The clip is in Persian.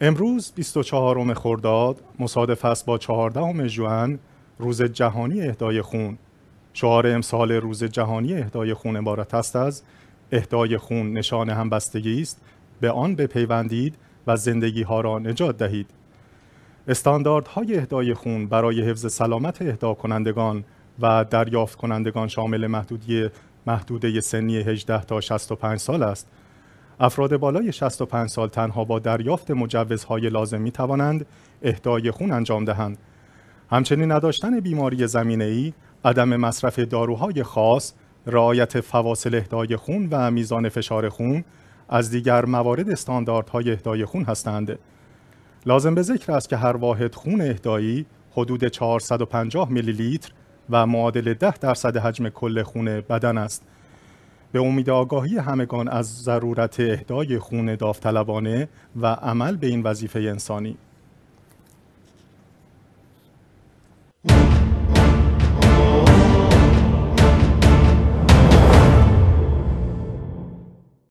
امروز 24 خرداد مصادف است با 14 جوان، روز جهانی اهدای خون شعار امسال روز جهانی اهدای خون عبارت است از اهدای خون نشان همبستگی است به آن بپیوندید و زندگی ها را نجات دهید های اهدای خون برای حفظ سلامت اهدا کنندگان و دریافت کنندگان شامل محدودی محدوده سنی 18 تا 65 سال است افراد بالای 65 سال تنها با دریافت مجوزهای لازم می توانند اهدای خون انجام دهند. همچنین نداشتن بیماری زمینه ای، عدم مصرف داروهای خاص، رعایت فواصل اهدای خون و میزان فشار خون از دیگر موارد استانداردهای اهدای خون هستند. لازم به ذکر است که هر واحد خون اهدایی حدود 450 میلی لیتر و معادل 10 درصد حجم کل خون بدن است. به امید آگاهی همگان از ضرورت اهدای خون داوطلبانه و عمل به این وظیفه انسانی